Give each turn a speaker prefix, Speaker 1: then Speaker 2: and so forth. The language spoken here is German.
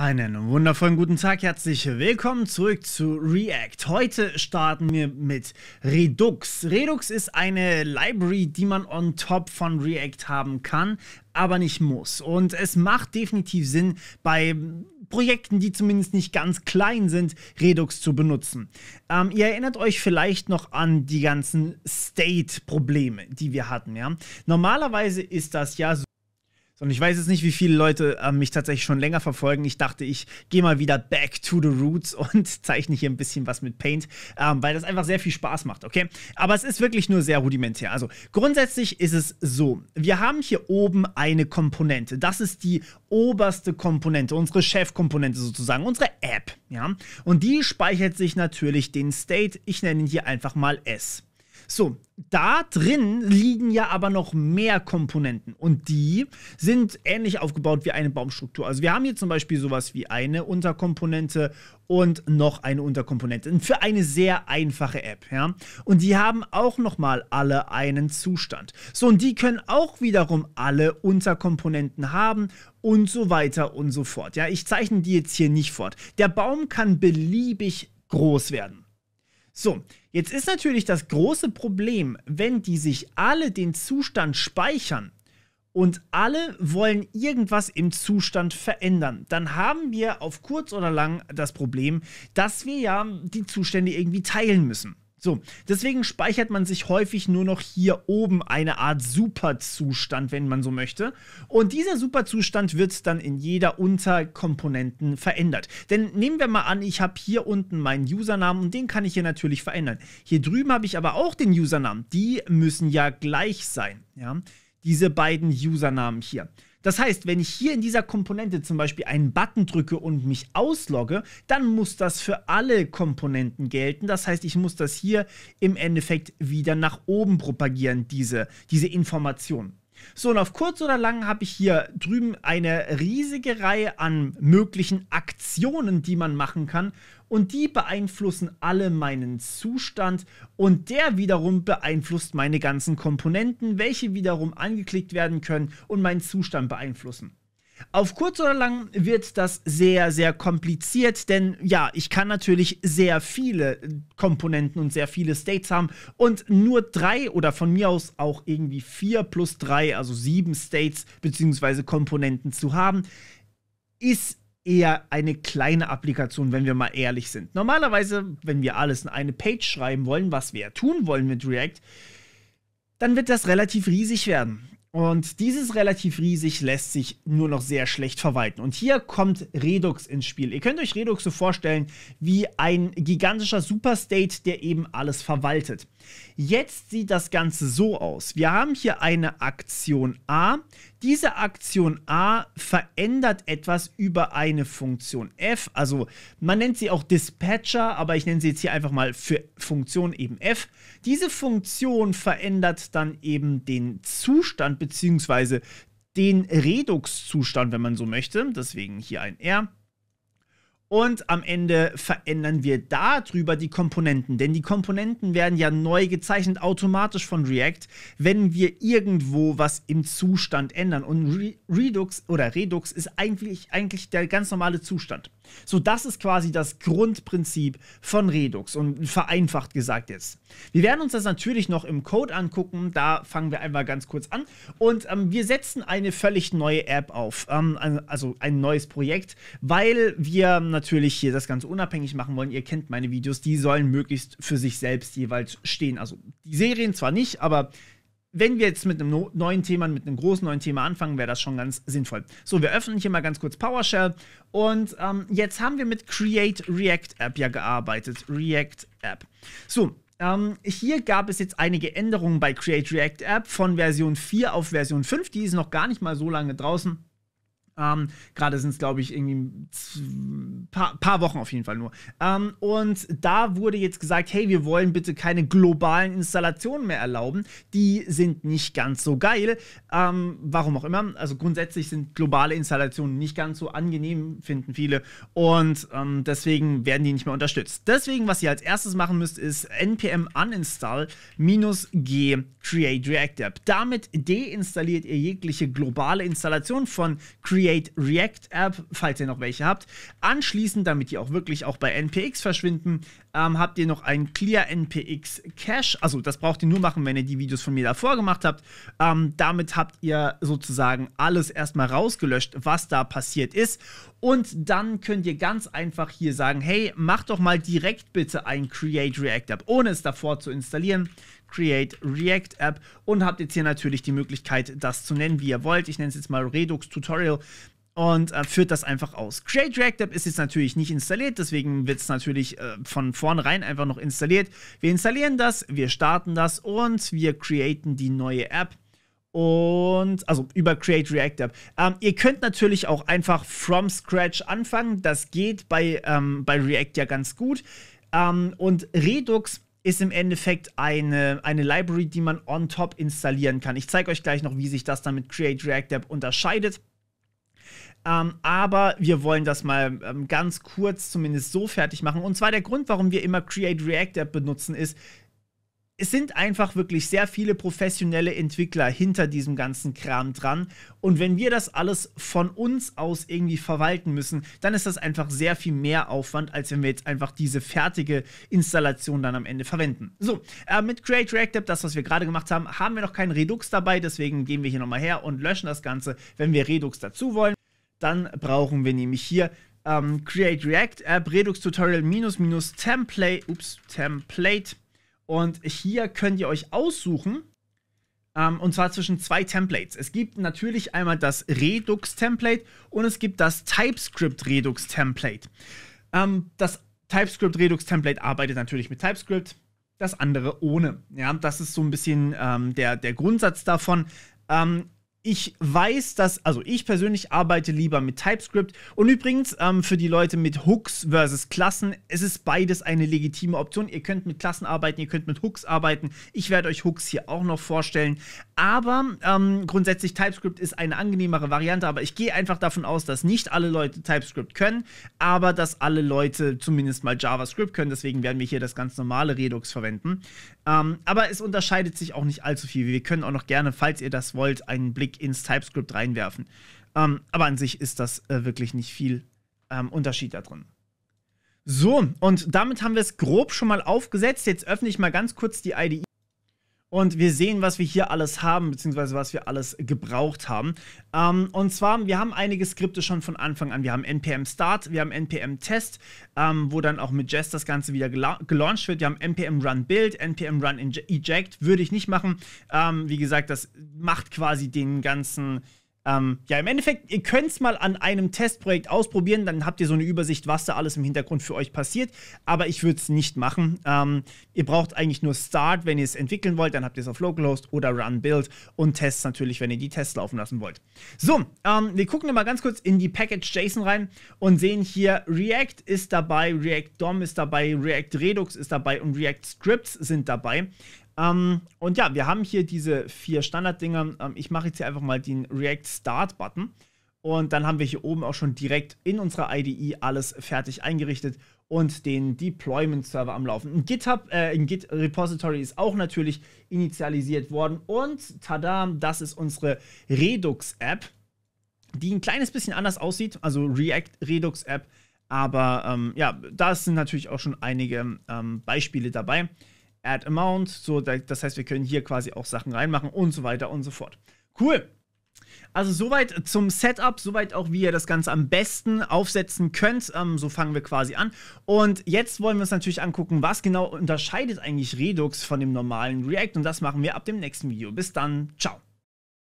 Speaker 1: Einen wundervollen guten Tag, herzlich willkommen zurück zu React. Heute starten wir mit Redux. Redux ist eine Library, die man on top von React haben kann, aber nicht muss. Und es macht definitiv Sinn, bei Projekten, die zumindest nicht ganz klein sind, Redux zu benutzen. Ähm, ihr erinnert euch vielleicht noch an die ganzen State-Probleme, die wir hatten. Ja? Normalerweise ist das ja so sondern ich weiß jetzt nicht, wie viele Leute äh, mich tatsächlich schon länger verfolgen. Ich dachte, ich gehe mal wieder back to the roots und zeichne hier ein bisschen was mit Paint, ähm, weil das einfach sehr viel Spaß macht, okay? Aber es ist wirklich nur sehr rudimentär. Also grundsätzlich ist es so, wir haben hier oben eine Komponente. Das ist die oberste Komponente, unsere Chefkomponente sozusagen, unsere App, ja? Und die speichert sich natürlich den State, ich nenne ihn hier einfach mal S. So, da drin liegen ja aber noch mehr Komponenten und die sind ähnlich aufgebaut wie eine Baumstruktur. Also wir haben hier zum Beispiel sowas wie eine Unterkomponente und noch eine Unterkomponente für eine sehr einfache App, ja. Und die haben auch noch mal alle einen Zustand. So und die können auch wiederum alle Unterkomponenten haben und so weiter und so fort. Ja, ich zeichne die jetzt hier nicht fort. Der Baum kann beliebig groß werden. So, jetzt ist natürlich das große Problem, wenn die sich alle den Zustand speichern und alle wollen irgendwas im Zustand verändern, dann haben wir auf kurz oder lang das Problem, dass wir ja die Zustände irgendwie teilen müssen. So, deswegen speichert man sich häufig nur noch hier oben eine Art Superzustand, wenn man so möchte. Und dieser Superzustand wird dann in jeder Unterkomponenten verändert. Denn nehmen wir mal an, ich habe hier unten meinen Usernamen und den kann ich hier natürlich verändern. Hier drüben habe ich aber auch den Usernamen. Die müssen ja gleich sein, ja. Diese beiden Usernamen hier. Das heißt, wenn ich hier in dieser Komponente zum Beispiel einen Button drücke und mich auslogge, dann muss das für alle Komponenten gelten. Das heißt, ich muss das hier im Endeffekt wieder nach oben propagieren, diese, diese Information. So, und auf kurz oder lang habe ich hier drüben eine riesige Reihe an möglichen Aktionen, die man machen kann. Und die beeinflussen alle meinen Zustand. Und der wiederum beeinflusst meine ganzen Komponenten, welche wiederum angeklickt werden können und meinen Zustand beeinflussen. Auf kurz oder lang wird das sehr, sehr kompliziert, denn ja, ich kann natürlich sehr viele äh, Komponenten und sehr viele States haben und nur drei oder von mir aus auch irgendwie vier plus drei, also sieben States bzw. Komponenten zu haben, ist eher eine kleine Applikation, wenn wir mal ehrlich sind. Normalerweise, wenn wir alles in eine Page schreiben wollen, was wir tun wollen mit React, dann wird das relativ riesig werden. Und dieses relativ riesig lässt sich nur noch sehr schlecht verwalten. Und hier kommt Redux ins Spiel. Ihr könnt euch Redux so vorstellen wie ein gigantischer Superstate, der eben alles verwaltet. Jetzt sieht das Ganze so aus. Wir haben hier eine Aktion A. Diese Aktion A verändert etwas über eine Funktion F. Also man nennt sie auch Dispatcher, aber ich nenne sie jetzt hier einfach mal für Funktion eben F. Diese Funktion verändert dann eben den Zustand beziehungsweise den redux zustand wenn man so möchte. Deswegen hier ein R. Und am Ende verändern wir darüber die Komponenten, denn die Komponenten werden ja neu gezeichnet automatisch von React, wenn wir irgendwo was im Zustand ändern. Und Re Redux oder Redux ist eigentlich, eigentlich der ganz normale Zustand. So, das ist quasi das Grundprinzip von Redux und vereinfacht gesagt jetzt. Wir werden uns das natürlich noch im Code angucken, da fangen wir einmal ganz kurz an und ähm, wir setzen eine völlig neue App auf, ähm, also ein neues Projekt, weil wir natürlich hier das Ganze unabhängig machen wollen, ihr kennt meine Videos, die sollen möglichst für sich selbst jeweils stehen. Also die Serien zwar nicht, aber wenn wir jetzt mit einem no neuen Thema, mit einem großen neuen Thema anfangen, wäre das schon ganz sinnvoll. So, wir öffnen hier mal ganz kurz PowerShell und ähm, jetzt haben wir mit Create React App ja gearbeitet. React App. So, ähm, hier gab es jetzt einige Änderungen bei Create React App von Version 4 auf Version 5. Die ist noch gar nicht mal so lange draußen. Ähm, Gerade sind es, glaube ich, irgendwie ein paar, paar, Wochen auf jeden Fall nur. Ähm, und da wurde jetzt gesagt, hey, wir wollen bitte keine globalen Installationen mehr erlauben. Die sind nicht ganz so geil. Ähm, warum auch immer. Also grundsätzlich sind globale Installationen nicht ganz so angenehm, finden viele. Und ähm, deswegen werden die nicht mehr unterstützt. Deswegen, was ihr als erstes machen müsst, ist npm uninstall-g Create React App. Damit deinstalliert ihr jegliche globale Installation von Create React App, falls ihr noch welche habt. Anschließend, damit die auch wirklich auch bei NPX verschwinden, ähm, habt ihr noch einen Clear NPX Cache. Also das braucht ihr nur machen, wenn ihr die Videos von mir davor gemacht habt. Ähm, damit habt ihr sozusagen alles erstmal rausgelöscht, was da passiert ist. Und dann könnt ihr ganz einfach hier sagen, hey, mach doch mal direkt bitte ein Create React App, ohne es davor zu installieren. Create React App und habt jetzt hier natürlich die Möglichkeit, das zu nennen, wie ihr wollt. Ich nenne es jetzt mal Redux Tutorial und äh, führt das einfach aus. Create React App ist jetzt natürlich nicht installiert, deswegen wird es natürlich äh, von vornherein einfach noch installiert. Wir installieren das, wir starten das und wir createn die neue App. Und also über Create React App. Ähm, ihr könnt natürlich auch einfach from scratch anfangen. Das geht bei, ähm, bei React ja ganz gut. Ähm, und Redux ist im Endeffekt eine, eine Library, die man on top installieren kann. Ich zeige euch gleich noch, wie sich das dann mit Create React App unterscheidet. Ähm, aber wir wollen das mal ähm, ganz kurz zumindest so fertig machen. Und zwar der Grund, warum wir immer Create React App benutzen, ist, es sind einfach wirklich sehr viele professionelle Entwickler hinter diesem ganzen Kram dran. Und wenn wir das alles von uns aus irgendwie verwalten müssen, dann ist das einfach sehr viel mehr Aufwand, als wenn wir jetzt einfach diese fertige Installation dann am Ende verwenden. So, äh, mit Create React App, das, was wir gerade gemacht haben, haben wir noch keinen Redux dabei. Deswegen gehen wir hier nochmal her und löschen das Ganze, wenn wir Redux dazu wollen. Dann brauchen wir nämlich hier ähm, Create React App Redux Tutorial minus minus Template, ups, Template und hier könnt ihr euch aussuchen, ähm, und zwar zwischen zwei Templates. Es gibt natürlich einmal das Redux-Template und es gibt das TypeScript-Redux-Template. Ähm, das TypeScript-Redux-Template arbeitet natürlich mit TypeScript, das andere ohne. Ja, das ist so ein bisschen ähm, der, der Grundsatz davon. Ähm, ich weiß, dass, also ich persönlich arbeite lieber mit TypeScript. Und übrigens, ähm, für die Leute mit Hooks versus Klassen, es ist beides eine legitime Option. Ihr könnt mit Klassen arbeiten, ihr könnt mit Hooks arbeiten. Ich werde euch Hooks hier auch noch vorstellen. Aber ähm, grundsätzlich TypeScript ist eine angenehmere Variante, aber ich gehe einfach davon aus, dass nicht alle Leute TypeScript können, aber dass alle Leute zumindest mal JavaScript können. Deswegen werden wir hier das ganz normale Redux verwenden. Ähm, aber es unterscheidet sich auch nicht allzu viel. Wir können auch noch gerne, falls ihr das wollt, einen Blick ins TypeScript reinwerfen. Ähm, aber an sich ist das äh, wirklich nicht viel ähm, Unterschied da drin. So, und damit haben wir es grob schon mal aufgesetzt. Jetzt öffne ich mal ganz kurz die IDE und wir sehen, was wir hier alles haben, beziehungsweise was wir alles gebraucht haben. Ähm, und zwar, wir haben einige Skripte schon von Anfang an. Wir haben NPM Start, wir haben NPM Test, ähm, wo dann auch mit Jest das Ganze wieder gelauncht wird. Wir haben NPM Run Build, NPM Run Eject, würde ich nicht machen. Ähm, wie gesagt, das macht quasi den ganzen ähm, ja, im Endeffekt, ihr könnt es mal an einem Testprojekt ausprobieren, dann habt ihr so eine Übersicht, was da alles im Hintergrund für euch passiert. Aber ich würde es nicht machen. Ähm, ihr braucht eigentlich nur Start, wenn ihr es entwickeln wollt, dann habt ihr es auf Localhost oder Run Build und Tests natürlich, wenn ihr die Tests laufen lassen wollt. So, ähm, wir gucken mal ganz kurz in die Package JSON rein und sehen hier, React ist dabei, React DOM ist dabei, React Redux ist dabei und React Scripts sind dabei. Ähm, und ja, wir haben hier diese vier Standarddinger. Ähm, ich mache jetzt hier einfach mal den React Start Button. Und dann haben wir hier oben auch schon direkt in unserer IDE alles fertig eingerichtet und den Deployment-Server am Laufen. Ein GitHub, äh, ein Git-Repository ist auch natürlich initialisiert worden. Und tada, das ist unsere Redux-App, die ein kleines bisschen anders aussieht, also React-Redux-App. Aber ähm, ja, da sind natürlich auch schon einige ähm, Beispiele dabei add amount, so das heißt, wir können hier quasi auch Sachen reinmachen und so weiter und so fort. Cool. Also soweit zum Setup, soweit auch, wie ihr das Ganze am besten aufsetzen könnt. Ähm, so fangen wir quasi an. Und jetzt wollen wir uns natürlich angucken, was genau unterscheidet eigentlich Redux von dem normalen React. Und das machen wir ab dem nächsten Video. Bis dann, ciao.